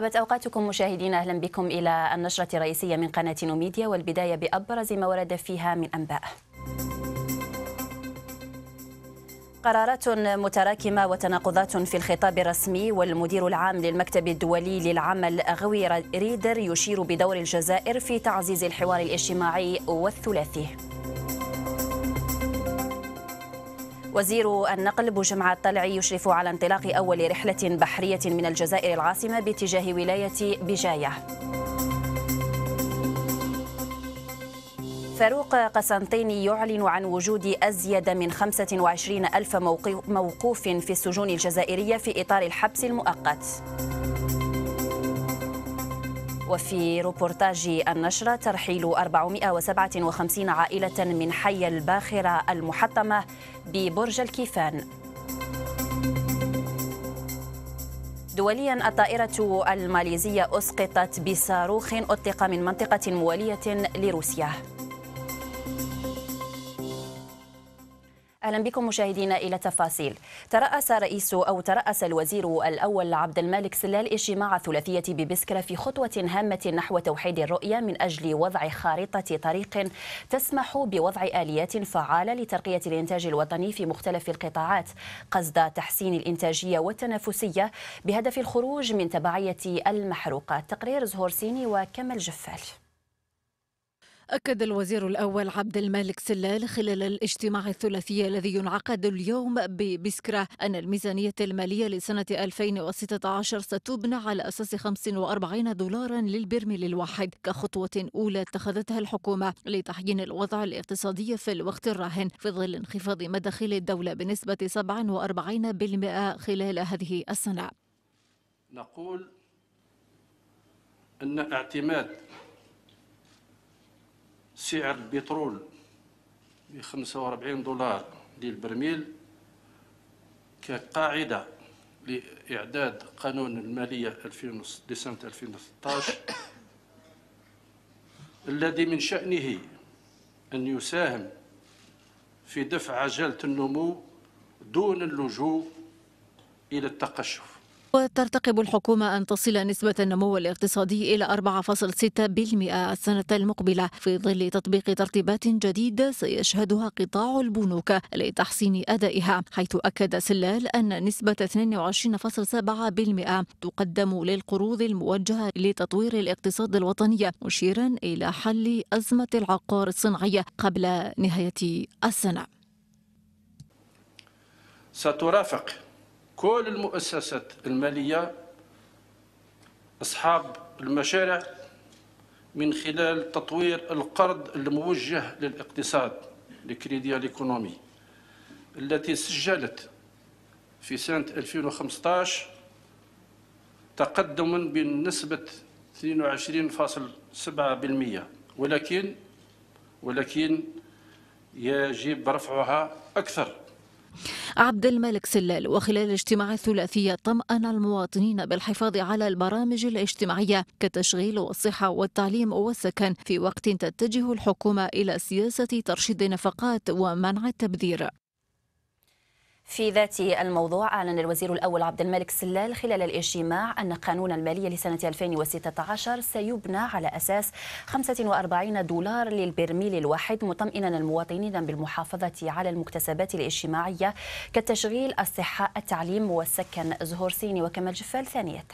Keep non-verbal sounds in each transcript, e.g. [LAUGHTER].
طابت أوقاتكم مشاهدين أهلا بكم إلى النشرة الرئيسية من قناة نوميديا والبداية بأبرز ما ورد فيها من أنباء قرارات متراكمة وتناقضات في الخطاب الرسمي والمدير العام للمكتب الدولي للعمل غوي ريدر يشير بدور الجزائر في تعزيز الحوار الاجتماعي والثلاثي وزير النقل بجمعة الطلعي يشرف على انطلاق أول رحلة بحرية من الجزائر العاصمة باتجاه ولاية بجاية فاروق قسنطيني يعلن عن وجود أزيد من 25 ألف موقوف في السجون الجزائرية في إطار الحبس المؤقت وفي روبورتاج النشرة ترحيل 457 عائلة من حي الباخرة المحطمة ببرج الكيفان دوليا الطائرة الماليزية أسقطت بصاروخ أطلق من منطقة موالية لروسيا اهلا بكم مشاهدينا الى تفاصيل. ترأس رئيس او ترأس الوزير الاول عبد الملك سلال اجتماع ثلاثيه ببسكره في خطوه هامه نحو توحيد الرؤيه من اجل وضع خارطه طريق تسمح بوضع اليات فعاله لترقيه الانتاج الوطني في مختلف القطاعات قصد تحسين الانتاجيه والتنافسيه بهدف الخروج من تبعيه المحروقات. تقرير زهور سيني وكمال جفال. أكد الوزير الأول عبد المالك سلال خلال الاجتماع الثلاثي الذي ينعقد اليوم ببسكرة أن الميزانية المالية لسنة 2016 ستبنى على أساس 45 دولارا للبرميل الواحد كخطوة أولى اتخذتها الحكومة لتحيين الوضع الاقتصادي في الوقت الراهن في ظل انخفاض مداخيل الدولة بنسبة 47% خلال هذه السنة نقول أن اعتماد سعر البترول ب 45 دولار للبرميل كقاعدة لإعداد قانون المالية ديسمبر 2016 الذي من شأنه أن يساهم في دفع عجلة النمو دون اللجوء إلى التقشف وترتقب الحكومة أن تصل نسبة النمو الاقتصادي إلى 4.6% السنة المقبلة في ظل تطبيق ترتيبات جديدة سيشهدها قطاع البنوك لتحسين أدائها حيث أكد سلال أن نسبة 22.7% تقدم للقروض الموجهة لتطوير الاقتصاد الوطني مشيرا إلى حل أزمة العقار الصناعية قبل نهاية السنة سترافق كل المؤسسات المالية أصحاب المشاريع من خلال تطوير القرض الموجه للاقتصاد لكريديا الإيكونومي التي سجلت في سنة 2015 تقدما بنسبة 22.7% ولكن ولكن يجب رفعها أكثر عبد الملك سلال وخلال الاجتماع الثلاثي طمأن المواطنين بالحفاظ على البرامج الاجتماعية كالتشغيل والصحة والتعليم والسكن في وقت تتجه الحكومة إلى سياسة ترشيد النفقات ومنع التبذير في ذات الموضوع أعلن الوزير الأول عبد الملك سلال خلال الاجتماع أن قانون المالية لسنة 2016 سيبنى على أساس 45 دولار للبرميل الواحد مطمئنا المواطنين بالمحافظة على المكتسبات الاجتماعية كالتشغيل الصحة التعليم والسكن زهور سيني وكمال جفال ثانية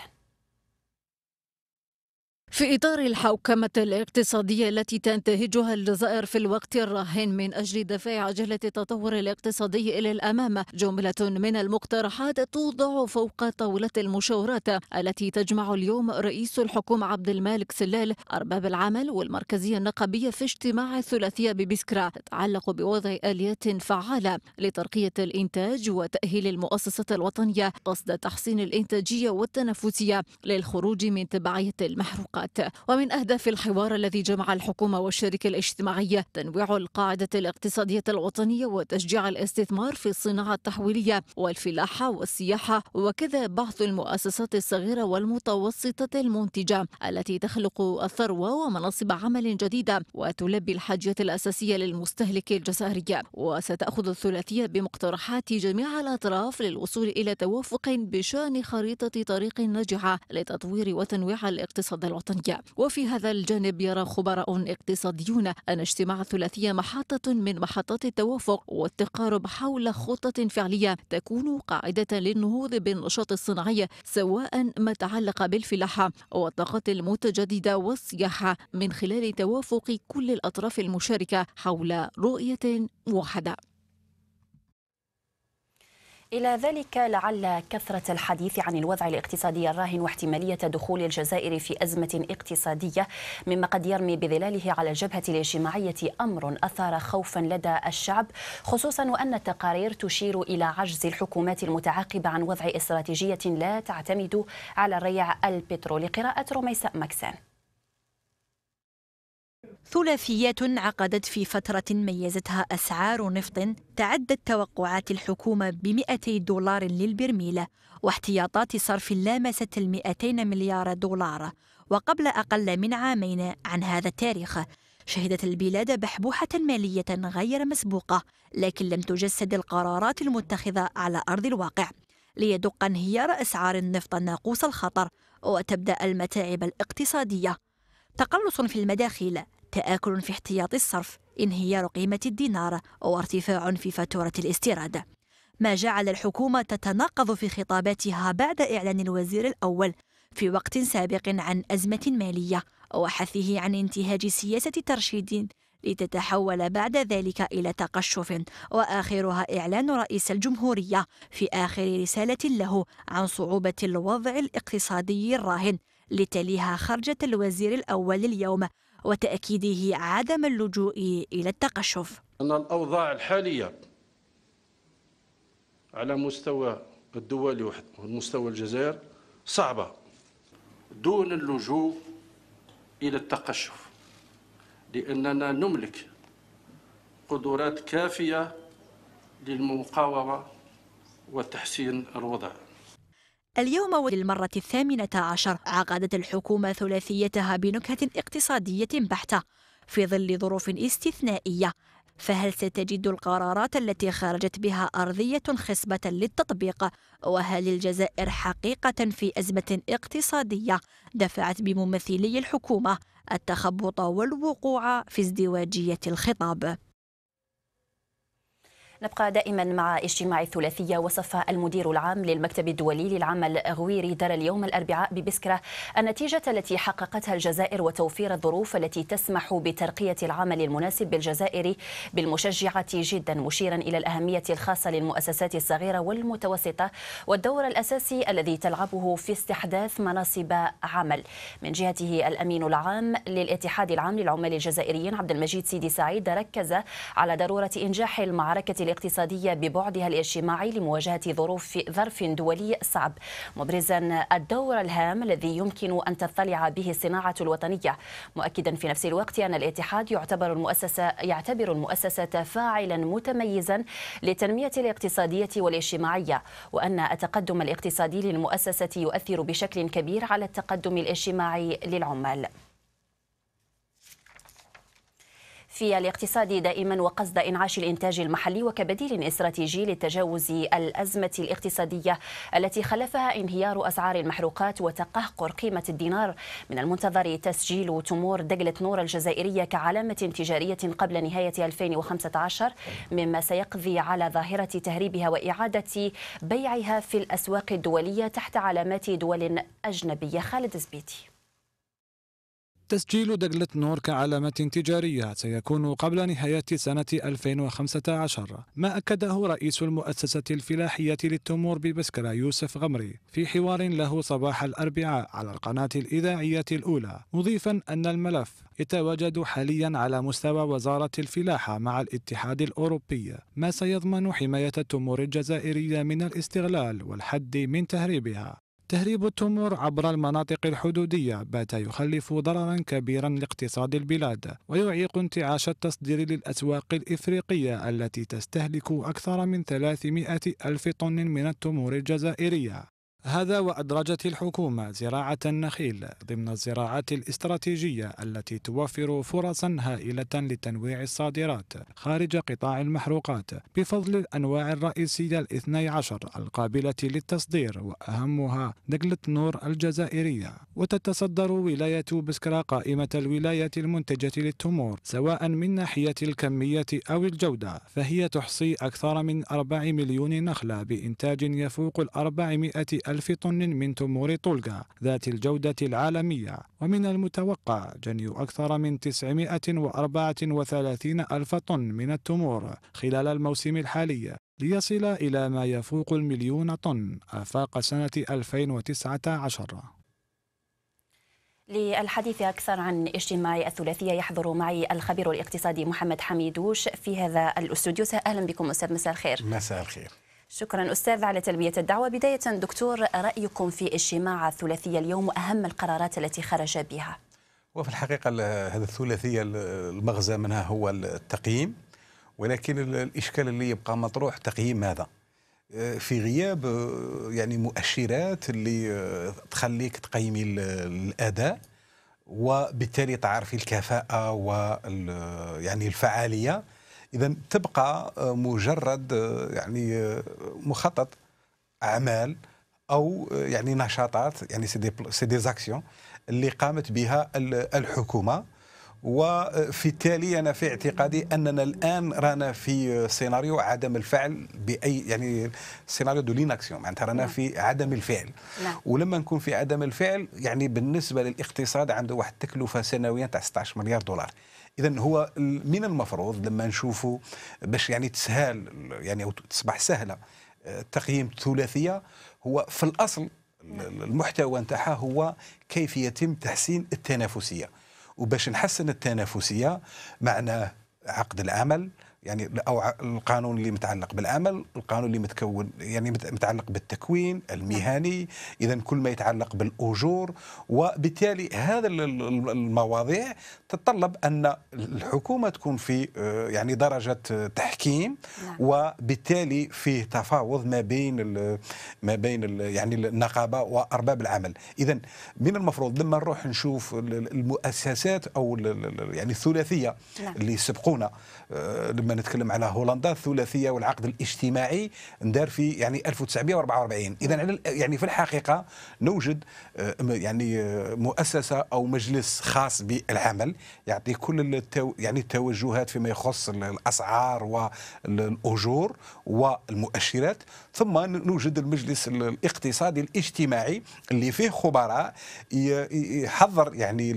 في إطار الحوكمة الاقتصادية التي تنتهجها الجزائر في الوقت الراهن من أجل دفع عجلة التطور الاقتصادي إلى الأمام جملة من المقترحات توضع فوق طاولة المشاورات التي تجمع اليوم رئيس الحكومة عبد المالك سلال أرباب العمل والمركزية النقبية في اجتماع الثلاثية ببسكرة تتعلق بوضع آليات فعالة لترقية الإنتاج وتأهيل المؤسسات الوطنية قصد تحسين الإنتاجية والتنافسية للخروج من تبعية المحروقات العلاقات ومن أهداف الحوار الذي جمع الحكومة والشركة الاجتماعية تنويع القاعدة الاقتصادية الوطنية وتشجيع الاستثمار في الصناعة التحويلية والفلاحة والسياحة وكذا بعض المؤسسات الصغيرة والمتوسطة المنتجة التي تخلق الثروة ومناصب عمل جديدة وتلبي الحاجية الأساسية للمستهلك الجزائري وستأخذ الثلاثية بمقترحات جميع الأطراف للوصول إلى توافق بشأن خريطة طريق ناجعة لتطوير وتنويع الاقتصاد الوطني الوطنية وفي هذا الجانب يرى خبراء اقتصاديون أن اجتماع الثلاثية محطة من محطات التوافق والتقارب حول خطة فعلية تكون قاعدة للنهوض بالنشاط الصناعي سواء ما تعلق بالفلاحة والطاقات المتجددة والسياحة من خلال توافق كل الأطراف المشاركة حول رؤية واحدة إلى ذلك لعل كثرة الحديث عن الوضع الاقتصادي الراهن واحتمالية دخول الجزائر في أزمة اقتصادية مما قد يرمي بظلاله على الجبهة الاجتماعية أمر أثار خوفا لدى الشعب خصوصا وأن التقارير تشير إلى عجز الحكومات المتعاقبة عن وضع استراتيجية لا تعتمد على الريع البترولي قراءة رميساء مكسان ثلاثيات عقدت في فترة ميزتها أسعار نفط تعدت توقعات الحكومة ب 200 دولار للبرميل واحتياطات صرف لامست ال 200 مليار دولار وقبل أقل من عامين عن هذا التاريخ شهدت البلاد بحبوحة مالية غير مسبوقة لكن لم تجسد القرارات المتخذة على أرض الواقع ليدق انهيار أسعار النفط ناقوس الخطر وتبدأ المتاعب الاقتصادية تقلص في المداخيل تآكل في احتياط الصرف انهيار قيمة الدينار وارتفاع في فاتورة الاستيراد ما جعل الحكومة تتناقض في خطاباتها بعد إعلان الوزير الأول في وقت سابق عن أزمة مالية وحثه عن انتهاج سياسة ترشيد لتتحول بعد ذلك إلى تقشف وآخرها إعلان رئيس الجمهورية في آخر رسالة له عن صعوبة الوضع الاقتصادي الراهن لتليها خرجة الوزير الأول اليوم وتأكيده عدم اللجوء إلى التقشف أن الأوضاع الحالية على مستوى الدول ومستوى الجزائر صعبة دون اللجوء إلى التقشف لأننا نملك قدرات كافية للمقاومة وتحسين الوضع اليوم وللمرة الثامنة عشر عقدت الحكومة ثلاثيتها بنكهة اقتصادية بحتة في ظل ظروف استثنائية فهل ستجد القرارات التي خرجت بها أرضية خصبة للتطبيق؟ وهل الجزائر حقيقة في أزمة اقتصادية دفعت بممثلي الحكومة التخبط والوقوع في ازدواجية الخطاب؟ نبقى دائما مع اجتماع الثلاثية وصف المدير العام للمكتب الدولي للعمل غويري دار اليوم الأربعاء ببسكرة النتيجة التي حققتها الجزائر وتوفير الظروف التي تسمح بترقية العمل المناسب بالجزائر بالمشجعة جدا مشيرا إلى الأهمية الخاصة للمؤسسات الصغيرة والمتوسطة والدور الأساسي الذي تلعبه في استحداث مناصب عمل من جهته الأمين العام للاتحاد العام للعمال الجزائريين عبد المجيد سيدي سعيد ركز على ضرورة إنجاح المعركة الاقتصادية ببعدها الاجتماعي لمواجهة ظروف ظرف دولي صعب مبرزا الدور الهام الذي يمكن أن تضطلع به الصناعة الوطنية مؤكدا في نفس الوقت أن الاتحاد يعتبر المؤسسة يعتبر المؤسسة فاعلا متميزا للتنمية الاقتصادية والاجتماعية وأن التقدم الاقتصادي للمؤسسة يؤثر بشكل كبير على التقدم الاجتماعي للعمال في الاقتصاد دائما وقصد إنعاش الإنتاج المحلي وكبديل استراتيجي لتجاوز الأزمة الاقتصادية التي خلفها انهيار أسعار المحروقات وتقهقر قيمة الدينار من المنتظر تسجيل تمور دجلة نور الجزائرية كعلامة تجارية قبل نهاية 2015 مما سيقضي على ظاهرة تهريبها وإعادة بيعها في الأسواق الدولية تحت علامات دول أجنبية خالد زبيتي تسجيل دجلة نور كعلامة تجارية سيكون قبل نهاية سنة 2015 ما أكده رئيس المؤسسة الفلاحية للتمور ببسكرة يوسف غمري في حوار له صباح الأربعاء على القناة الإذاعية الأولى مضيفا أن الملف يتواجد حاليا على مستوى وزارة الفلاحة مع الاتحاد الأوروبي ما سيضمن حماية التمور الجزائرية من الاستغلال والحد من تهريبها تهريب التمور عبر المناطق الحدودية بات يخلف ضررا كبيرا لاقتصاد البلاد ويعيق انتعاش التصدير للأسواق الإفريقية التي تستهلك أكثر من 300 ألف طن من التمور الجزائرية هذا وأدرجت الحكومة زراعة النخيل ضمن الزراعات الاستراتيجية التي توفر فرصا هائلة لتنويع الصادرات خارج قطاع المحروقات بفضل الأنواع الرئيسية الاثني عشر القابلة للتصدير وأهمها نقلة نور الجزائرية وتتصدر ولاية بسكرا قائمة الولايات المنتجة للتمور سواء من ناحية الكمية أو الجودة فهي تحصي أكثر من 4 مليون نخلة بإنتاج يفوق الأربعمائة ألف طن من تمور طلقة ذات الجودة العالمية ومن المتوقع جني أكثر من 934 ألف طن من التمور خلال الموسم الحالي ليصل إلى ما يفوق المليون طن آفاق سنة 2019 للحديث أكثر عن اجتماع الثلاثية يحضر معي الخبير الاقتصادي محمد حميدوش في هذا الاستوديو أهلا بكم أستاذ مساء الخير مساء الخير شكرا أستاذ على تلبية الدعوة بداية دكتور رأيكم في اجتماع الثلاثية اليوم وأهم القرارات التي خرج بها وفي الحقيقة هذا الثلاثية المغزى منها هو التقييم ولكن الإشكال اللي يبقى مطروح تقييم ماذا آه، في غياب آه، يعني مؤشرات اللي آه، تخليك تقيمي الأداء وبالتالي تعرفي الكفاءة ويعني الفعالية اذا تبقى آه، مجرد آه، يعني آه، مخطط اعمال او يعني نشاطات يعني سي دي سي زاكسيون اللي قامت بها الحكومه وفي التالي انا في اعتقادي اننا الان رانا في سيناريو عدم الفعل باي يعني سيناريو دو ليناكسيون معناتها رانا نعم. في عدم الفعل لا. نعم. ولما نكون في عدم الفعل يعني بالنسبه للاقتصاد عنده واحد التكلفه سنويه تاع 16 مليار دولار اذا هو من المفروض لما نشوفوا باش يعني تسهل يعني او تصبح سهله آه، التقييم الثلاثيه هو في الاصل نعم. المحتوى نتاعها هو كيف يتم تحسين التنافسيه وباش نحسن التنافسيه معناه عقد العمل يعني او القانون اللي متعلق بالعمل، القانون اللي متكون يعني متعلق بالتكوين المهني، اذا كل ما يتعلق بالاجور وبالتالي هذا المواضيع تتطلب ان الحكومه تكون في آه، يعني درجه تحكيم نعم. وبالتالي فيه تفاوض ما بين ما بين يعني النقابه وارباب العمل، اذا من المفروض لما نروح نشوف المؤسسات او يعني الثلاثيه نعم. اللي سبقونا آه، لما نتكلم على هولندا الثلاثيه والعقد الاجتماعي دار في يعني 1944 اذا يعني في الحقيقه نوجد آه، يعني آه، مؤسسه او مجلس خاص بالعمل يعطي كل التو يعني التوجهات فيما يخص الاسعار والاجور والمؤشرات ثم نوجد المجلس الاقتصادي الاجتماعي اللي فيه خبراء يحضر يعني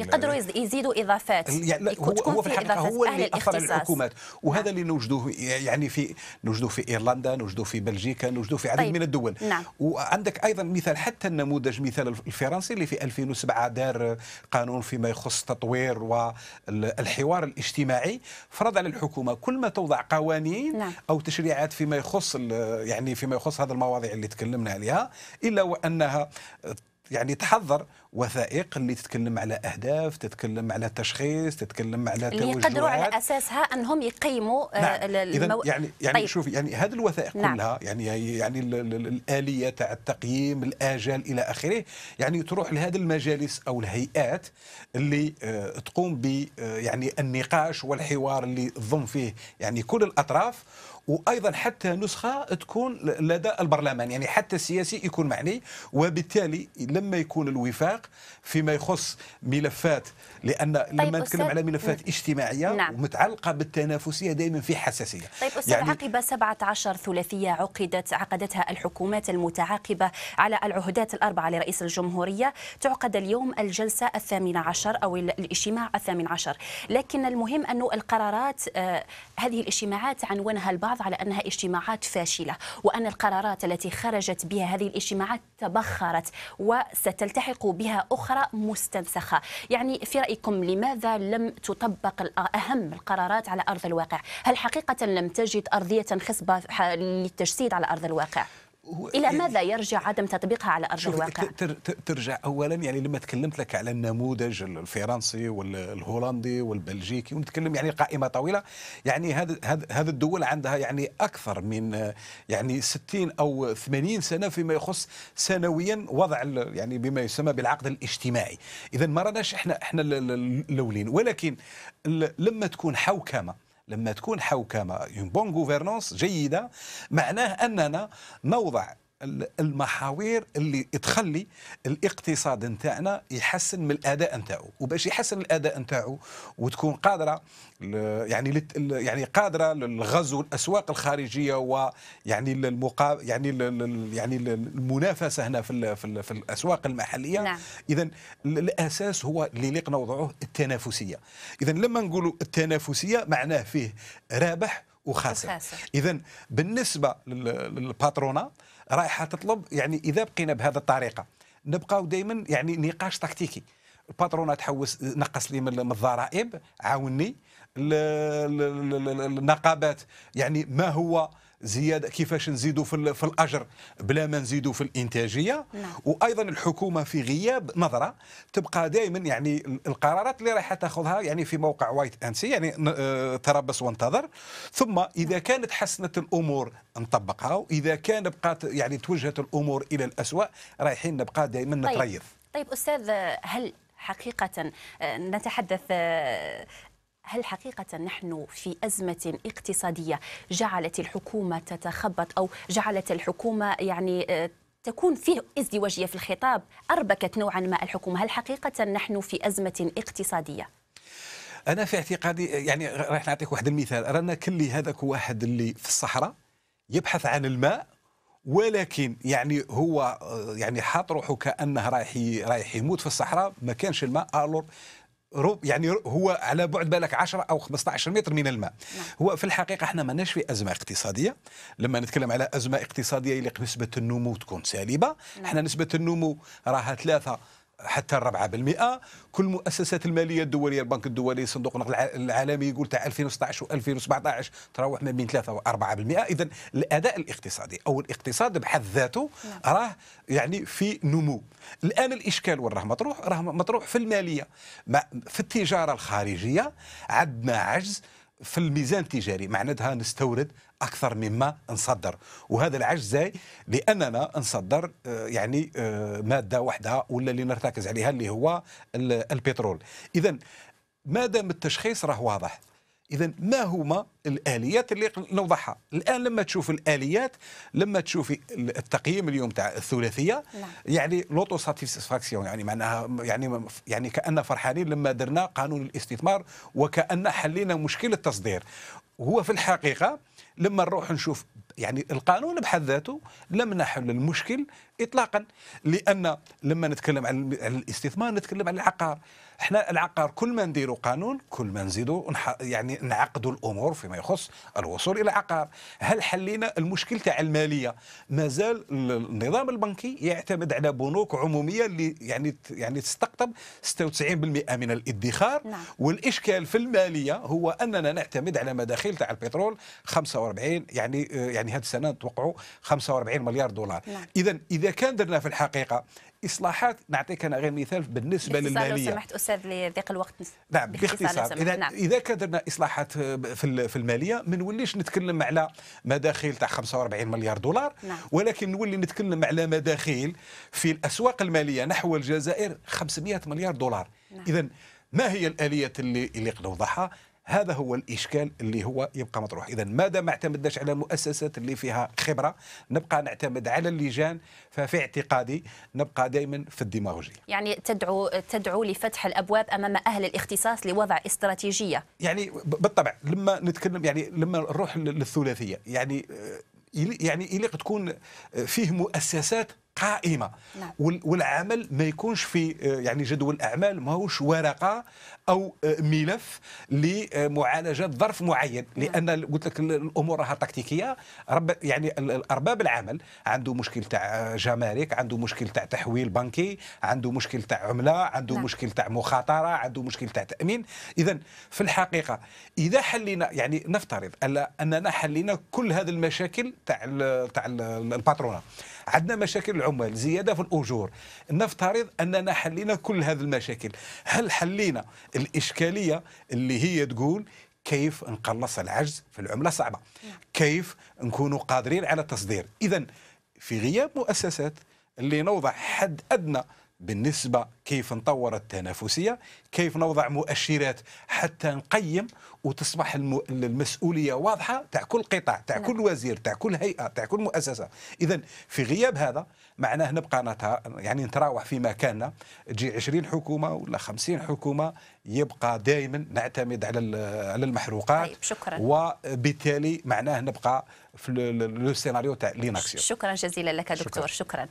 يقدروا يزيدوا اضافات يعني هو في الحقيقه هو اللي اثر الحكومه الخدمات وهذا اللي نوجدوه يعني في نوجدوه في ايرلندا نوجدوه في بلجيكا نوجدوه في عدد طيب. من الدول نعم. وعندك ايضا مثال حتى النموذج مثال الفرنسي اللي في 2007 دار قانون فيما يخص تطوير والحوار الاجتماعي فرض على الحكومه كل ما توضع قوانين نعم. او تشريعات فيما يخص يعني فيما يخص هذه المواضيع اللي تكلمنا عليها الا وانها يعني تحضر وثائق اللي تتكلم على اهداف تتكلم على تشخيص تتكلم على اللي يقدروا على اساسها انهم يقيموا آه، نعم. المو... يعني يعني طيب. شوفي يعني هذه الوثائق نعم. كلها يعني يعني الاليه تاع التقييم الاجال الى اخره يعني تروح لهذه المجالس او الهيئات اللي آه، تقوم ب آه، يعني النقاش والحوار اللي تضم فيه يعني كل الاطراف وايضا حتى نسخه تكون لدى البرلمان يعني حتى السياسي يكون معني وبالتالي لما يكون الوفاق فيما يخص ملفات لان طيب لما نتكلم على ملفات نعم. اجتماعيه نعم. ومتعلقه بالتنافسيه دائما في حساسيه طيب استاذ يعني عقب 17 ثلاثيه عقدت عقدتها الحكومات المتعاقبه على العهدات الاربعه لرئيس الجمهوريه تعقد اليوم الجلسه الثامنه عشر او الاجتماع الثامن عشر لكن المهم انه القرارات آه هذه الاجتماعات عنوانها البعض البعض على أنها اجتماعات فاشلة وأن القرارات التي خرجت بها هذه الاجتماعات تبخرت وستلتحق بها أخرى مستنسخة يعني في رأيكم لماذا لم تطبق أهم القرارات على أرض الواقع هل حقيقة لم تجد أرضية خصبة للتجسيد على أرض الواقع إلى يعني ماذا يرجع عدم تطبيقها على أرض الواقع؟ ترجع أولا يعني لما تكلمت لك على النموذج الفرنسي والهولندي والبلجيكي ونتكلم يعني قائمة طويلة يعني هذا هذا الدول عندها يعني أكثر من يعني 60 أو 80 سنة فيما يخص سنويا وضع يعني بما يسمى بالعقد الاجتماعي إذا ما راناش احنا احنا الاولين ولكن لما تكون حوكمه لما تكون حوكمه اون بون جيده معناه اننا نوضع المحاور اللي تخلي الاقتصاد نتاعنا يحسن من الاداء نتاعو وباش يحسن الاداء نتاعو وتكون قادره يعني يعني قادره للغزو الاسواق الخارجيه ويعني يعني يعني المنافسه يعني هنا في في, الاسواق المحليه نعم. اذا الاساس هو اللي لقنا وضعه التنافسيه اذا لما نقولوا التنافسيه معناه فيه رابح وخاسر, وخاسر. اذا بالنسبه للباترونات رائحه تطلب يعني اذا بقينا بهذه الطريقه نبقاو دائما يعني نقاش تكتيكي الباترون تحوس نقص لي من الضرائب عاوني النقابات يعني ما هو زياده كيفاش نزيدوا في, في الاجر بلا ما نزيدوا في الانتاجيه نعم. وايضا الحكومه في غياب نظره تبقى دائما يعني القرارات اللي راح تاخذها يعني في موقع وايت انسي يعني آه، تربص وانتظر ثم اذا كانت حسنت الامور نطبقها واذا كان بقات يعني توجهت الامور الى الاسوء رايحين نبقى دائما نتريض طيب. طيب استاذ هل حقيقة آه، نتحدث آه، هل حقيقة نحن في أزمة اقتصادية جعلت الحكومة تتخبط أو جعلت الحكومة يعني آه، تكون فيه ازدواجية في الخطاب أربكت نوعا ما الحكومة هل حقيقة نحن في أزمة اقتصادية؟ أنا في اعتقادي يعني راح نعطيك واحد المثال رانا كلي هذاك واحد اللي في الصحراء يبحث عن الماء ولكن يعني هو آه، يعني حاط روحه كانه رايح رايح يموت في الصحراء ما كانش الماء الور روب يعني هو على بعد بالك 10 او 15 متر من الماء نعم. هو في الحقيقه احنا ماناش في ازمه اقتصاديه لما نتكلم على ازمه اقتصاديه اللي نسبه النمو تكون سالبه نعم. احنا نسبه النمو راها 3 حتى 4% كل المؤسسات الماليه الدوليه البنك الدولي صندوق النقد العالمي يقول تاع 2016 و2017 تراوح ما بين 3 و4% اذا الاداء الاقتصادي او الاقتصاد بحد ذاته نعم. راه يعني في نمو الان الاشكال وين راه مطروح راه مطروح في الماليه في التجاره الخارجيه عندنا عجز في الميزان التجاري معناتها نستورد اكثر مما نصدر وهذا العجز لاننا نصدر آه، يعني آه، ماده واحده ولا اللي نرتكز عليها اللي هو البترول اذا ما دام التشخيص راه واضح اذا ما هما الاليات اللي نوضحها الان لما تشوف الاليات لما تشوفي التقييم اليوم تاع الثلاثيه لا. نعم. يعني لوتو ساتيسفاكسيون يعني معناها يعني يعني كان فرحانين لما درنا قانون الاستثمار وكان حلينا مشكل التصدير هو في الحقيقه لما نروح نشوف يعني القانون بحد ذاته لم نحل المشكل اطلاقا لان لما نتكلم عن الاستثمار نتكلم عن العقار احنا العقار كل ما نديروا قانون كل ما نزيدوا يعني نعقدوا الامور فيما يخص الوصول الى عقار هل حلينا المشكل تاع الماليه مازال النظام البنكي يعتمد على بنوك عموميه اللي يعني يعني تستقطب 96% من الادخار نعم. والاشكال في الماليه هو اننا نعتمد على مداخيل تاع البترول 45 يعني يعني هذه السنه توقعوا 45 مليار دولار نعم. اذا اذا اذا كان درنا في الحقيقه اصلاحات نعطيك انا غير مثال بالنسبه للماليه لو سمحت استاذ لضيق الوقت نعم باختصار اذا نعم. اذا كان درنا اصلاحات آه، في الماليه ما نوليش نتكلم على مداخيل تاع 45 مليار دولار نعم. ولكن نولي نتكلم على مداخيل في الاسواق الماليه نحو الجزائر 500 مليار دولار نعم. اذا ما هي الاليات اللي اللي نوضحها هذا هو الاشكال اللي هو يبقى مطروح اذا دام ما اعتمدناش على المؤسسات اللي فيها خبره نبقى نعتمد على اللجان ففي اعتقادي نبقى دائما في الديماغوجي يعني تدعو تدعو لفتح الابواب امام اهل الاختصاص لوضع استراتيجيه يعني بالطبع لما نتكلم يعني لما نروح للثلاثيه يعني آه، يعني يليق تكون آه، فيه مؤسسات قائمه نعم. والعمل ما يكونش في آه، يعني جدول الاعمال ماهوش ورقه او آه، ملف لمعالجه ظرف معين نعم. لان قلت لك الامور راها تكتيكيه رب يعني ارباب العمل عنده مشكل تاع آه، جمارك عنده مشكل تاع تحويل بنكي عنده مشكل تاع عمله عنده لا. نعم. مشكل تاع مخاطره عنده مشكل تاع تامين اذا في الحقيقه اذا حلينا يعني نفترض اننا حلينا كل هذه المشاكل تاع تاع الباترونه عندنا مشاكل العمال زياده في الاجور نفترض اننا حلينا كل هذه المشاكل هل حلينا الاشكاليه اللي هي تقول كيف نقلص العجز في العمله صعبه كيف نكونوا قادرين على التصدير اذا في غياب مؤسسات اللي نوضع حد ادنى بالنسبة كيف نطور التنافسية كيف نوضع مؤشرات حتى نقيم وتصبح المسؤولية واضحة تاع كل قطاع تاع كل نعم. وزير تاع كل هيئة تاع كل مؤسسة إذا في غياب هذا معناه نبقى يعني نتراوح في مكاننا تجي 20 حكومة ولا 50 حكومة يبقى دائما نعتمد على على المحروقات طيب شكرا وبالتالي معناه نبقى في لو سيناريو تاع ليناكسيون شكرا جزيلا لك دكتور شكرا, شكرا.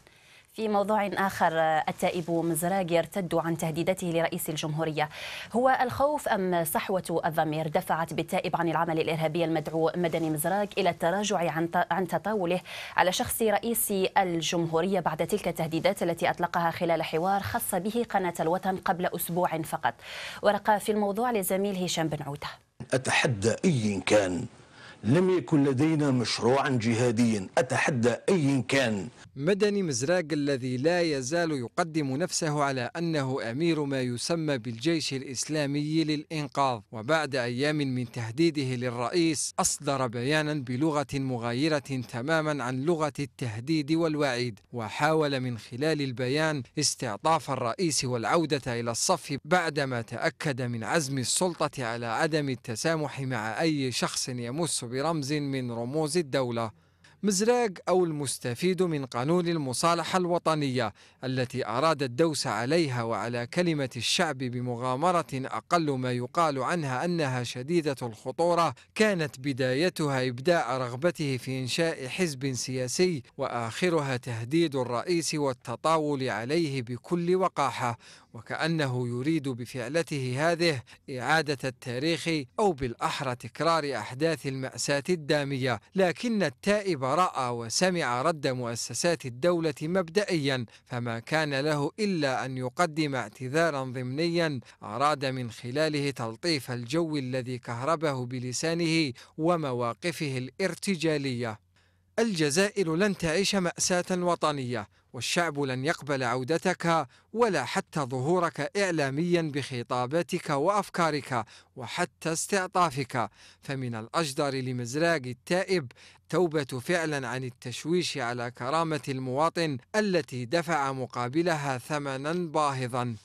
في موضوع آخر التائب مزراج يرتد عن تهديدته لرئيس الجمهورية هو الخوف أم صحوة الضمير دفعت بالتائب عن العمل الإرهابي المدعو مدني مزراج إلى التراجع عن عن تطاوله على شخص رئيس الجمهورية بعد تلك التهديدات التي أطلقها خلال حوار خاص به قناة الوطن قبل أسبوع فقط ورقى في الموضوع لزميل هشام بن عودة أتحدى أي كان لم يكن لدينا مشروعا جهاديا أتحدى أي كان مدني مزراق الذي لا يزال يقدم نفسه على أنه أمير ما يسمى بالجيش الإسلامي للإنقاذ وبعد أيام من تهديده للرئيس أصدر بيانا بلغة مغايرة تماما عن لغة التهديد والوعيد وحاول من خلال البيان استعطاف الرئيس والعودة إلى الصف بعدما تأكد من عزم السلطة على عدم التسامح مع أي شخص يمس برمز من رموز الدولة مزراق أو المستفيد من قانون المصالحة الوطنية التي أراد الدوس عليها وعلى كلمة الشعب بمغامرة أقل ما يقال عنها أنها شديدة الخطورة كانت بدايتها إبداء رغبته في إنشاء حزب سياسي وآخرها تهديد الرئيس والتطاول عليه بكل وقاحة وكأنه يريد بفعلته هذه إعادة التاريخ أو بالأحرى تكرار أحداث المأساة الدامية لكن التائب رأى وسمع رد مؤسسات الدولة مبدئيا فما كان له إلا أن يقدم اعتذارا ضمنيا أراد من خلاله تلطيف الجو الذي كهربه بلسانه ومواقفه الارتجالية الجزائر لن تعيش مأساة وطنية والشعب لن يقبل عودتك ولا حتى ظهورك إعلاميا بخطاباتك وأفكارك وحتى استعطافك فمن الأجدر لمزراق التائب توبة فعلا عن التشويش على كرامة المواطن التي دفع مقابلها ثمنا باهظا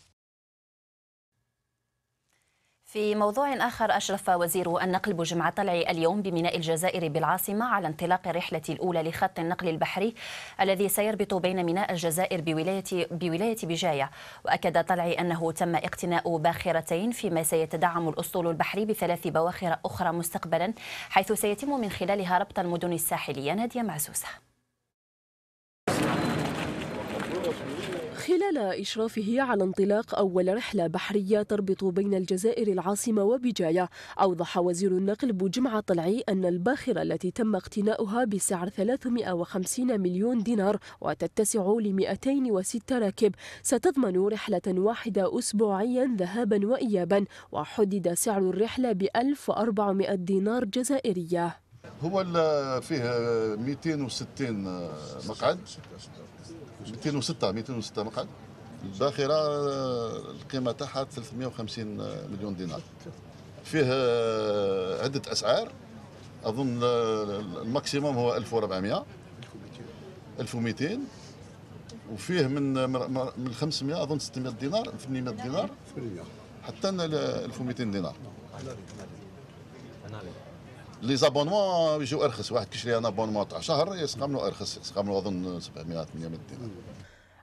في موضوع آخر أشرف وزير النقل بجمعة طلعي اليوم بميناء الجزائر بالعاصمة على انطلاق الرحلة الأولى لخط النقل البحري الذي سيربط بين ميناء الجزائر بولاية بولاية بجاية وأكد طلعي أنه تم اقتناء باخرتين فيما سيتدعم الأسطول البحري بثلاث بواخر أخرى مستقبلا حيث سيتم من خلالها ربط المدن الساحلية نادية معزوسة خلال إشرافه على انطلاق أول رحلة بحرية تربط بين الجزائر العاصمة وبجاية أوضح وزير النقل بجمعة طلعي أن الباخرة التي تم اقتناؤها بسعر 350 مليون دينار وتتسع ل 206 راكب ستضمن رحلة واحدة أسبوعيا ذهابا وإيابا وحدد سعر الرحلة ب 1400 دينار جزائرية هو فيه 260 مقعد 206 206 مقعد الباخره القيمه تاعها 350 مليون دينار فيه آه، عده اسعار اظن آه، الماكسيموم هو 1400 1200 وفيه من آه، من 500 اظن 600 دينار 800 دينار حتى 1200 دينار لي زابونمون يجيو ارخص واحد كيشري انا ابونمون تاع شهر يسقم له ارخص يسقم له اظن 700 800 دينار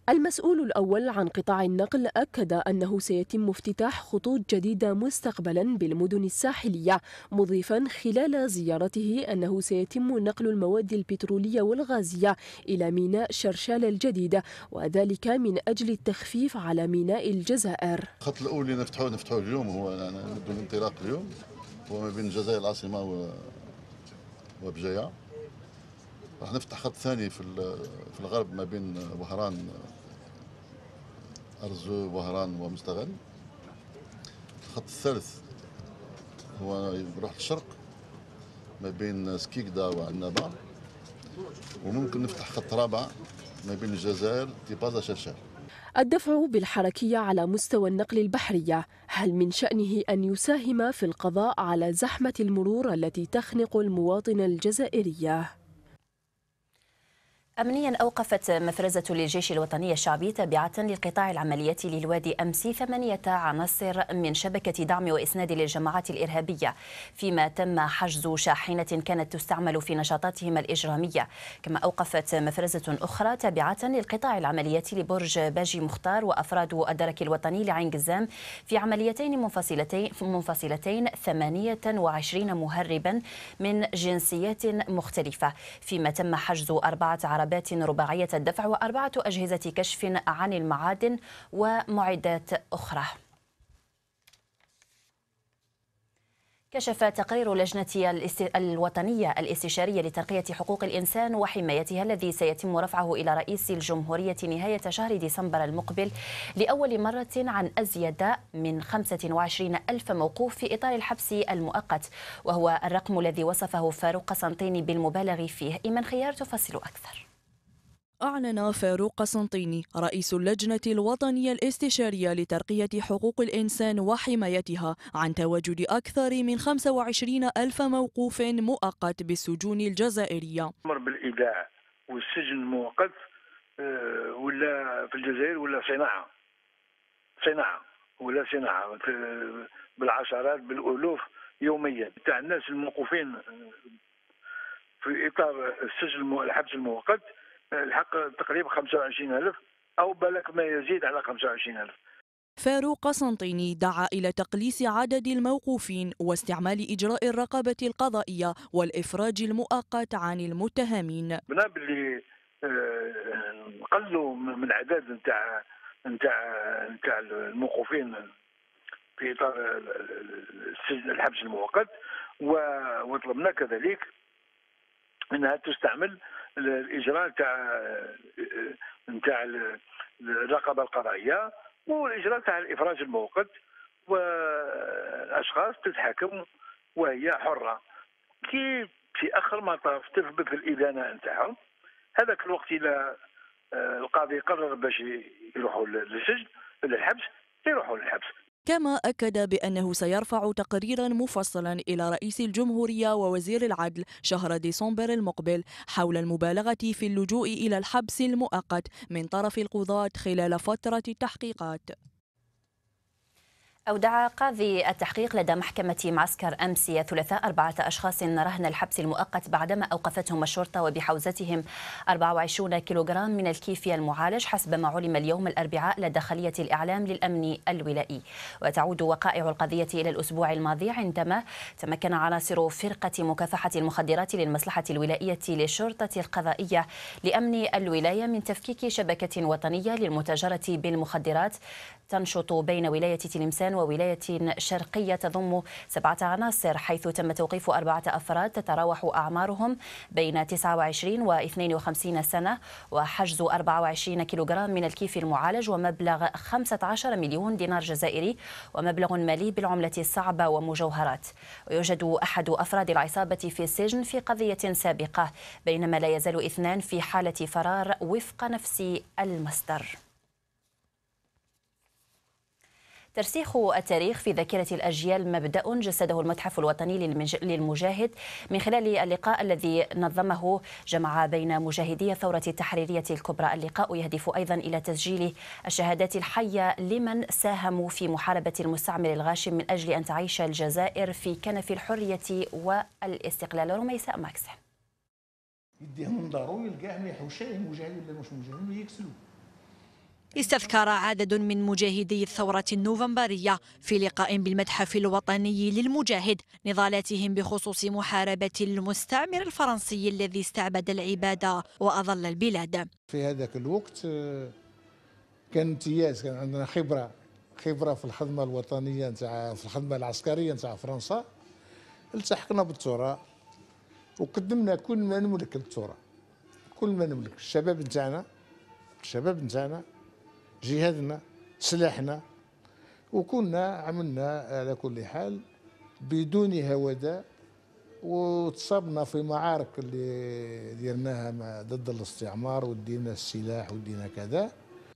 المسؤول الأول عن قطاع النقل أكد أنه سيتم افتتاح خطوط جديدة مستقبلا بالمدن الساحلية مضيفا خلال زيارته أنه سيتم نقل المواد البترولية والغازية إلى ميناء شرشال الجديد وذلك من أجل التخفيف على ميناء الجزائر الخط الأول اللي نفتحوه نفتحوه اليوم هو نبدو الانطلاق اليوم وما بين الجزائر العاصمه و... وبجايه راح نفتح خط ثاني في في الغرب ما بين وهران ارزو وهران ومستغل الخط الثالث هو يروح للشرق ما بين سكيكدا وعنابه وممكن نفتح خط رابع ما بين الجزائر تيبازا شرشال الدفع بالحركية على مستوى النقل البحرية هل من شأنه أن يساهم في القضاء على زحمة المرور التي تخنق المواطن الجزائري أمنيا أوقفت مفرزة للجيش الوطني الشعبي تابعة لقطاع العمليات للوادي أمس ثمانية عناصر من شبكة دعم وإسناد للجماعات الإرهابية فيما تم حجز شاحنة كانت تستعمل في نشاطاتهم الإجرامية كما أوقفت مفرزة أخرى تابعة للقطاع العمليات لبرج باجي مختار وأفراد الدرك الوطني لعين قزام في عمليتين منفصلتين, منفصلتين 28 مهربا من جنسيات مختلفة فيما تم حجز أربعة عرب عقبات رباعية الدفع وأربعة أجهزة كشف عن المعادن ومعدات أخرى كشف تقرير لجنة الوطنية الاستشارية لترقية حقوق الإنسان وحمايتها الذي سيتم رفعه إلى رئيس الجمهورية نهاية شهر ديسمبر المقبل لأول مرة عن أزيد من 25 ألف موقوف في إطار الحبس المؤقت وهو الرقم الذي وصفه فاروق قسنطيني بالمبالغ فيه إيمان خيار تفصل أكثر أعلن فاروق قسنطيني رئيس اللجنة الوطنية الاستشارية لترقية حقوق الإنسان وحمايتها عن تواجد أكثر من 25 ألف موقوف مؤقت بالسجون الجزائرية أمر بالإيداع والسجن المؤقت آه، ولا في الجزائر ولا صناعة صناعة ولا صناعة بالعشرات بالألوف يوميا تاع الناس الموقوفين آه، في إطار السجن الحبس المؤقت الحق تقريبا 25000 أو بلك ما يزيد على 25000 فاروق قسنطيني دعا إلى تقليص عدد الموقوفين واستعمال إجراء الرقابة القضائية والإفراج المؤقت عن المتهمين بنا باللي نقلوا آه، من عدد نتاع نتاع نتاع الموقوفين في اطار السجن الحبس المؤقت وطلبنا كذلك انها تستعمل الاجراء تاع نتاع الرقابه القضائيه والاجراء تاع الافراج المؤقت والاشخاص تتحكم وهي حره كي في اخر المطاف تثبت الادانه نتاعهم هذاك الوقت الى آه، القاضي قرر باش يروحوا للسجن للحبس يروحوا للحبس كما أكد بأنه سيرفع تقريرا مفصلا إلى رئيس الجمهورية ووزير العدل شهر ديسمبر المقبل حول المبالغة في اللجوء إلى الحبس المؤقت من طرف القضاة خلال فترة التحقيقات أودع قاضي التحقيق لدى محكمة معسكر أمس ثلاثاء أربعة أشخاص رهن الحبس المؤقت بعدما أوقفتهم الشرطة وبحوزتهم 24 كيلوغرام من الكيفية المعالج حسب ما علم اليوم الأربعاء لدى خلية الإعلام للأمن الولائي وتعود وقائع القضية إلى الأسبوع الماضي عندما تمكن عناصر فرقة مكافحة المخدرات للمصلحة الولائية للشرطة القضائية لأمن الولاية من تفكيك شبكة وطنية للمتاجرة بالمخدرات تنشط بين ولاية تلمسان وولاية شرقية تضم سبعة عناصر حيث تم توقيف أربعة أفراد تتراوح أعمارهم بين 29 و 52 سنة وحجز 24 كيلوغرام من الكيف المعالج ومبلغ 15 مليون دينار جزائري ومبلغ مالي بالعملة الصعبة ومجوهرات ويوجد أحد أفراد العصابة في السجن في قضية سابقة بينما لا يزال اثنان في حالة فرار وفق نفس المصدر ترسيخ التاريخ في ذاكرة الأجيال مبدأ جسده المتحف الوطني للمجاهد من خلال اللقاء الذي نظمه جمع بين مجاهدي الثورة التحريرية الكبرى اللقاء يهدف أيضا إلى تسجيل الشهادات الحية لمن ساهموا في محاربة المستعمر الغاشم من أجل أن تعيش الجزائر في كنف الحرية والاستقلال رميساء ماكس يديهم ضروري يلقاهم يحوشاه مجاهدين ولا مش مجاهدين ويكسلوا استذكر عدد من مجاهدي الثورة النوفمبرية في لقاء بالمتحف الوطني للمجاهد نضالاتهم بخصوص محاربة المستعمر الفرنسي الذي استعبد العبادة وأظل البلاد في هذاك الوقت آه، كان امتياز كان عندنا خبرة خبرة في الخدمة الوطنية نتاع في الخدمة العسكرية نتاع فرنسا التحقنا بالثوره وقدمنا كل ما نملك للثوره كل ما نملك الشباب نتاعنا الشباب نتاعنا جهادنا سلاحنا وكنا عملنا على كل حال بدون هودة وتصابنا في معارك اللي ديرناها ضد الاستعمار ودينا السلاح ودينا كذا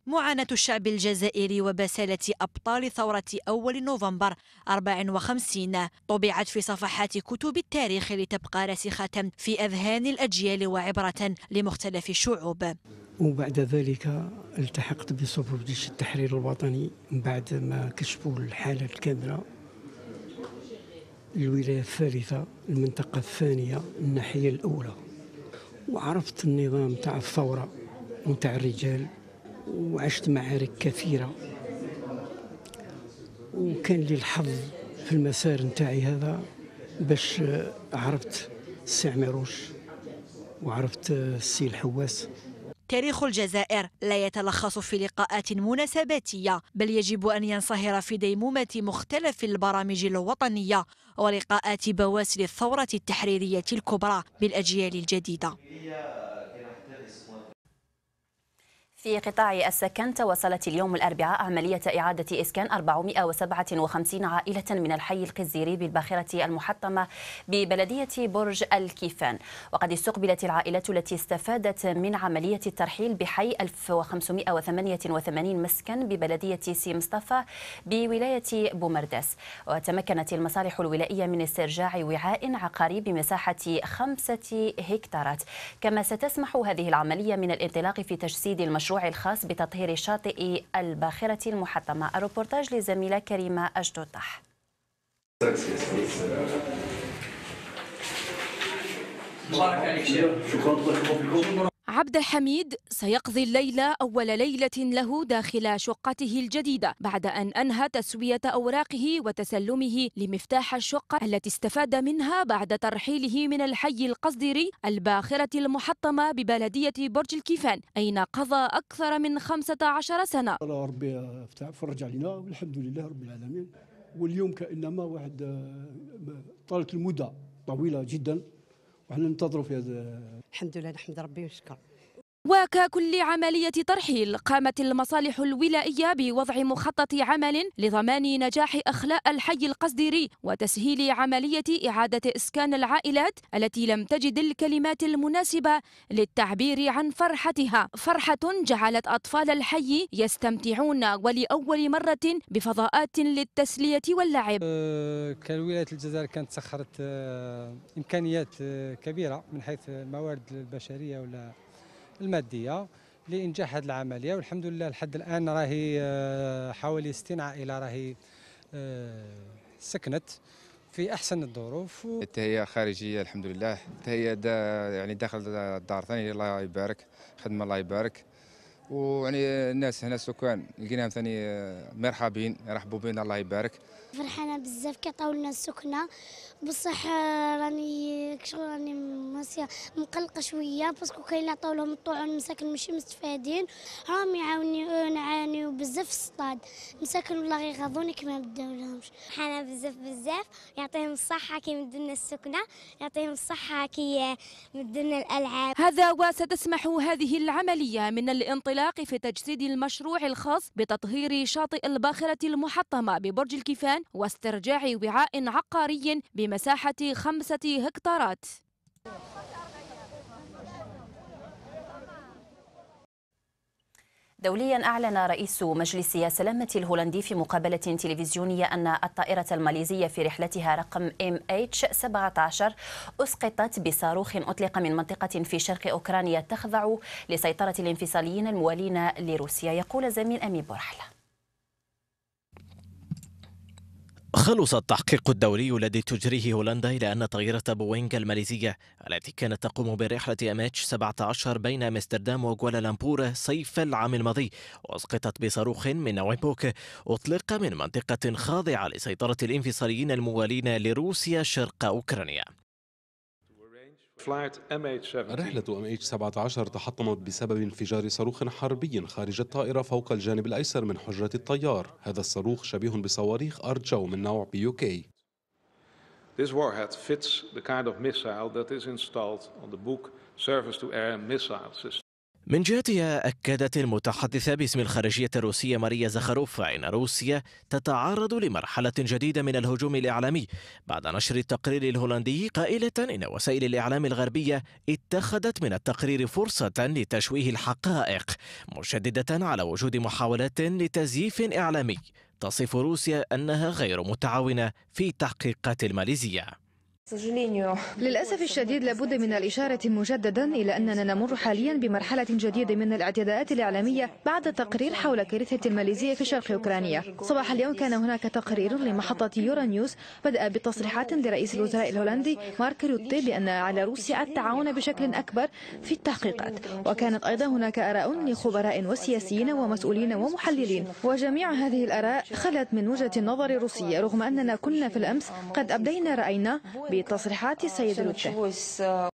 معاناة الشعب الجزائري وبسالة أبطال ثورة أول نوفمبر 54 طبعت في صفحات كتب التاريخ لتبقى راسخة في أذهان الأجيال وعبرة لمختلف الشعوب وبعد ذلك التحقت بصفوف جيش التحرير الوطني بعد ما كشفوا الحالة الكاملة الولاية الثالثة المنطقة الثانية الناحية الأولى وعرفت النظام تاع الثورة وتاع الرجال وعشت معارك كثيرة وكان لي الحظ في المسار نتاعي هذا باش عرفت السي عميروش وعرفت السي الحواس تاريخ الجزائر لا يتلخص في لقاءات مناسباتية بل يجب أن ينصهر في ديمومة مختلف البرامج الوطنية ولقاءات بواسل الثورة التحريرية الكبرى بالأجيال الجديدة في قطاع السكن تواصلت اليوم الأربعاء عملية إعادة إسكان 457 عائلة من الحي القزيري بالباخرة المحطمة ببلدية برج الكيفان وقد استقبلت العائلة التي استفادت من عملية الترحيل بحي 1588 مسكن ببلدية سي مصطفى بولاية بومرداس وتمكنت المصالح الولائية من استرجاع وعاء عقاري بمساحة خمسة هكتارات كما ستسمح هذه العملية من الانطلاق في تجسيد المشروع مشروعه الخاص بتطهير شاطئ الباخرة المحطمة الروبورتاج لزميلة كريمة أجدوطح مبارك عليك شكرا عبد الحميد سيقضي الليلة أول ليلة له داخل شقته الجديدة بعد أن أنهى تسوية أوراقه وتسلمه لمفتاح الشقة التي استفاد منها بعد ترحيله من الحي القصدري الباخرة المحطمة ببلدية برج الكيفان أين قضى أكثر من 15 سنة ربي فرج علينا والحمد لله رب العالمين واليوم كإنما واحد آه، طالت المدة طويلة جداً وحنا ننتظروا في هذا الحمد لله نحمد ربي ونشكر وككل عملية ترحيل قامت المصالح الولائية بوضع مخطط عمل لضمان نجاح إخلاء الحي القصديري وتسهيل عملية إعادة إسكان العائلات التي لم تجد الكلمات المناسبة للتعبير عن فرحتها فرحة جعلت أطفال الحي يستمتعون ولأول مرة بفضاءات للتسلية واللعب أه، كالولاية الجزائر كانت سخرت أه، إمكانيات أه، كبيرة من حيث الموارد البشرية ولا الماديه لانجاح هذه العمليه والحمد لله لحد الان راهي آه، حوالي 60 عائله راهي آه، سكنت في احسن الظروف و... التهيئه خارجيه الحمد لله التهيئه دا يعني داخل الدار ثاني الله يبارك خدمه الله يبارك ويعني الناس هنا السكان لقيناهم ثاني آه، مرحبين يرحبوا بنا الله يبارك فرحانه بزاف لنا السكنه بصح آه، راني كشغل راني ماسيه مقلقه شويه باسكو كاين اللي عطاو لهم الطعون المساكن ماشي مستفادين راهم يعاوني نعانيو بزاف في الصطاد مساكن والله غير غاضوني كما بداولهمش فرحانه بزاف بزاف يعطيهم الصحه كيمدوا لنا السكنه يعطيهم الصحه كي مدوا لنا الالعاب هذا وستسمح هذه العمليه من الانطلاق في تجسيد المشروع الخاص بتطهير شاطئ الباخره المحطمه ببرج الكفان واسترجاع وعاء عقاري بمساحة خمسة هكتارات دوليا أعلن رئيس مجلس سلامة الهولندي في مقابلة تلفزيونية أن الطائرة الماليزية في رحلتها رقم MH17 أسقطت بصاروخ أطلق من منطقة في شرق أوكرانيا تخضع لسيطرة الانفصاليين الموالين لروسيا يقول زميل أمين بورحلة خلص التحقيق الدولي الذي تجريه هولندا إلى أن طائرة بوينغ الماليزية التي كانت تقوم برحلة ام اتش 17 بين أمستردام وكوالالمبور صيف العام الماضي أسقطت بصاروخ من نوع بوك أطلق من منطقة خاضعة لسيطرة الانفصاليين الموالين لروسيا شرق أوكرانيا رحلة MH17 تحطمت بسبب انفجار صاروخ حربي خارج الطائرة فوق الجانب الأيسر من حجرة الطيار هذا الصاروخ شبيه بصواريخ أرجو من نوع كي. This warhead fits the kind of missile that is installed on the book surface-to-air missile system. من جهتها أكدت المتحدثة باسم الخارجية الروسية ماريا زخاروفا إن روسيا تتعرض لمرحلة جديدة من الهجوم الإعلامي بعد نشر التقرير الهولندي قائلة إن وسائل الإعلام الغربية اتخذت من التقرير فرصة لتشويه الحقائق مشددة على وجود محاولات لتزييف إعلامي تصف روسيا أنها غير متعاونة في تحقيقات الماليزية [LAUGHS] [LAUGHS] للأسف الشديد لابد من الإشارة مجددا إلى أننا نمر حاليا بمرحلة جديدة من الاعتداءات الإعلامية بعد تقرير حول كارثة الماليزية في شرق أوكرانيا صباح اليوم كان هناك تقرير لمحطة يورا نيوز بدأ بتصريحات لرئيس الوزراء الهولندي مارك روتي بأن على روسيا التعاون بشكل أكبر في التحقيقات وكانت أيضا هناك آراء لخبراء وسياسيين ومسؤولين ومحللين وجميع هذه الآراء خلت من وجهة النظر الروسية رغم أننا كنا في الأمس قد أبدينا رأينا بتصريحات السيد روتي uh,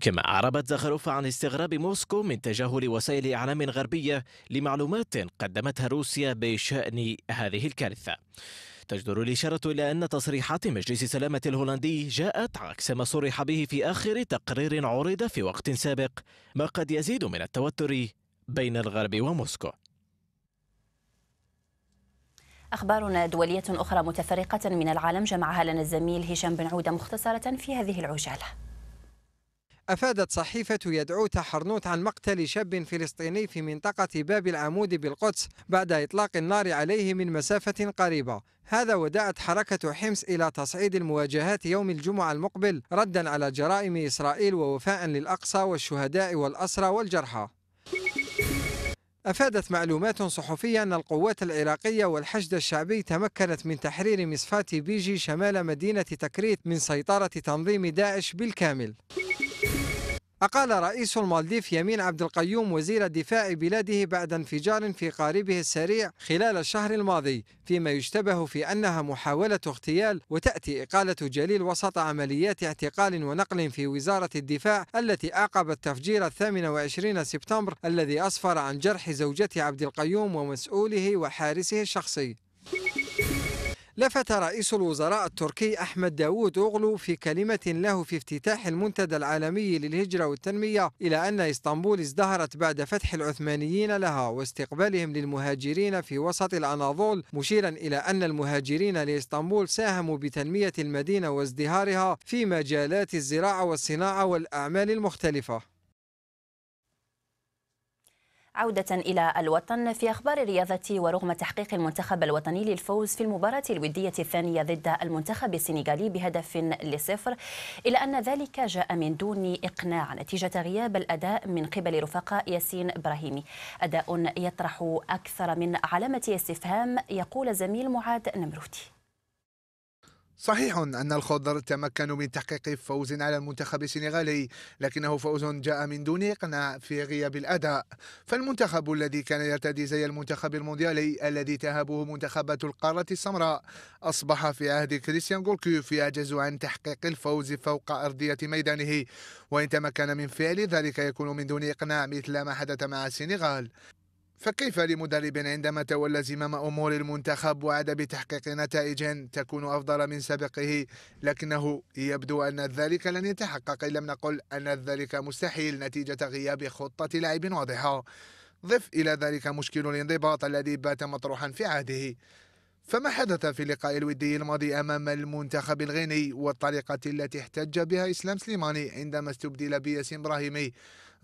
كما أعربت زخرف عن استغراب موسكو من تجاهل وسائل إعلام غربية لمعلومات قدمتها روسيا بشأن هذه الكارثة تجدر الإشارة إلى أن تصريحات مجلس السلامة الهولندي جاءت عكس ما صرح به في آخر تقرير عرض في وقت سابق ما قد يزيد من التوتر بين الغرب وموسكو أخبارنا دولية أخرى متفرقة من العالم جمعها لنا الزميل هشام بن عودة مختصرة في هذه العجالة أفادت صحيفة يدعو تحرنوت عن مقتل شاب فلسطيني في منطقة باب العمود بالقدس بعد إطلاق النار عليه من مسافة قريبة هذا ودعت حركة حمص إلى تصعيد المواجهات يوم الجمعة المقبل ردا على جرائم إسرائيل ووفاء للأقصى والشهداء والأسرى والجرحى أفادت معلومات صحفية أن القوات العراقية والحشد الشعبي تمكنت من تحرير مصفاة بيجي شمال مدينة تكريت من سيطرة تنظيم داعش بالكامل أقال رئيس المالديف يمين عبد القيوم وزير دفاع بلاده بعد انفجار في قاربه السريع خلال الشهر الماضي فيما يشتبه في أنها محاولة اغتيال وتأتي إقالة جليل وسط عمليات اعتقال ونقل في وزارة الدفاع التي أعقبت تفجير الثامن وعشرين سبتمبر الذي أسفر عن جرح زوجة عبد القيوم ومسؤوله وحارسه الشخصي لفت رئيس الوزراء التركي أحمد داوود أوغلو في كلمة له في افتتاح المنتدى العالمي للهجرة والتنمية إلى أن إسطنبول ازدهرت بعد فتح العثمانيين لها واستقبالهم للمهاجرين في وسط الأناضول مشيرا إلى أن المهاجرين لإسطنبول ساهموا بتنمية المدينة وازدهارها في مجالات الزراعة والصناعة والأعمال المختلفة عودة إلى الوطن في أخبار الرياضة ورغم تحقيق المنتخب الوطني للفوز في المباراة الودية الثانية ضد المنتخب السنغالي بهدف لصفر إلا أن ذلك جاء من دون إقناع نتيجة غياب الأداء من قبل رفقاء ياسين إبراهيمي أداء يطرح أكثر من علامة استفهام يقول زميل معاد نمروتي صحيح أن الخضر تمكنوا من تحقيق فوز على المنتخب السنغالي لكنه فوز جاء من دون إقناع في غياب الأداء فالمنتخب الذي كان يرتدي زي المنتخب المونديالي الذي تهابه منتخبات القارة السمراء أصبح في عهد كريستيان غولكوف يعجز عن تحقيق الفوز فوق أرضية ميدانه وإن تمكن من فعل ذلك يكون من دون إقناع مثل ما حدث مع السنغال فكيف لمدرب عندما تولى زمام أمور المنتخب وعاد بتحقيق نتائج تكون أفضل من سابقه لكنه يبدو أن ذلك لن يتحقق إن لم نقل أن ذلك مستحيل نتيجة غياب خطة لعب واضحة ضف إلى ذلك مشكل الانضباط الذي بات مطروحا في عهده فما حدث في اللقاء الودي الماضي أمام المنتخب الغيني والطريقة التي احتج بها إسلام سليماني عندما استبدل بياسين إبراهيمي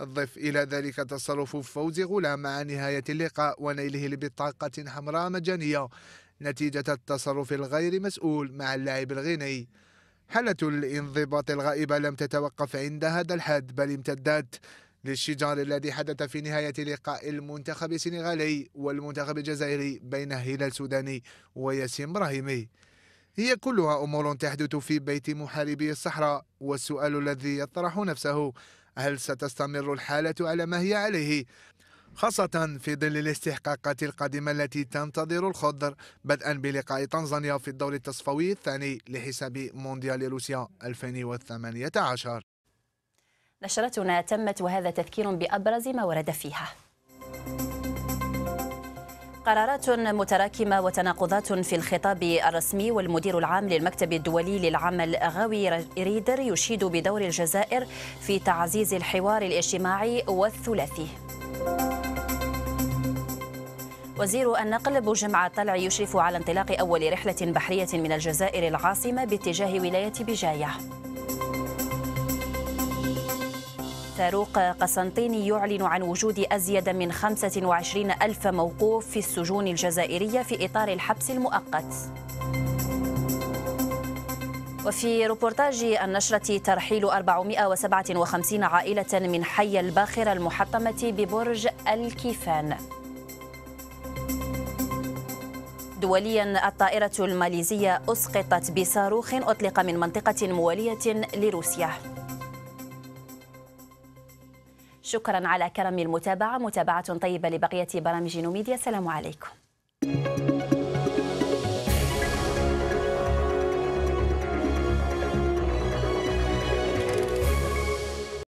ضف إلى ذلك تصرف فوز غلام مع نهاية اللقاء ونيله لبطاقة حمراء مجانية نتيجة التصرف الغير مسؤول مع اللاعب الغيني حالة الانضباط الغائبة لم تتوقف عند هذا الحد بل امتدت للشجار الذي حدث في نهاية لقاء المنتخب السنغالي والمنتخب الجزائري بين هلال سوداني وياسين إبراهيمي هي كلها أمور تحدث في بيت محاربي الصحراء والسؤال الذي يطرح نفسه هل ستستمر الحالة على ما هي عليه خاصة في ظل الاستحقاقات القادمة التي تنتظر الخضر بدءا بلقاء تنزانيا في الدور التصفوي الثاني لحساب مونديال روسيا 2018 نشرتنا تمت وهذا تذكير بأبرز ما ورد فيها قرارات متراكمة وتناقضات في الخطاب الرسمي والمدير العام للمكتب الدولي للعمل غاوي ريدر يشيد بدور الجزائر في تعزيز الحوار الاجتماعي والثلاثي. وزير النقل بجمعة طلع يشرف على انطلاق أول رحلة بحرية من الجزائر العاصمة باتجاه ولاية بجاية. فاروق قسنطيني يعلن عن وجود أزيد من 25 ألف موقوف في السجون الجزائرية في إطار الحبس المؤقت وفي روبورتاج النشرة ترحيل 457 عائلة من حي الباخرة المحطمة ببرج الكيفان دوليا الطائرة الماليزية أسقطت بصاروخ أطلق من منطقة موالية لروسيا شكرا على كرم المتابعة متابعة طيبة لبقية برامج نوميديا السلام عليكم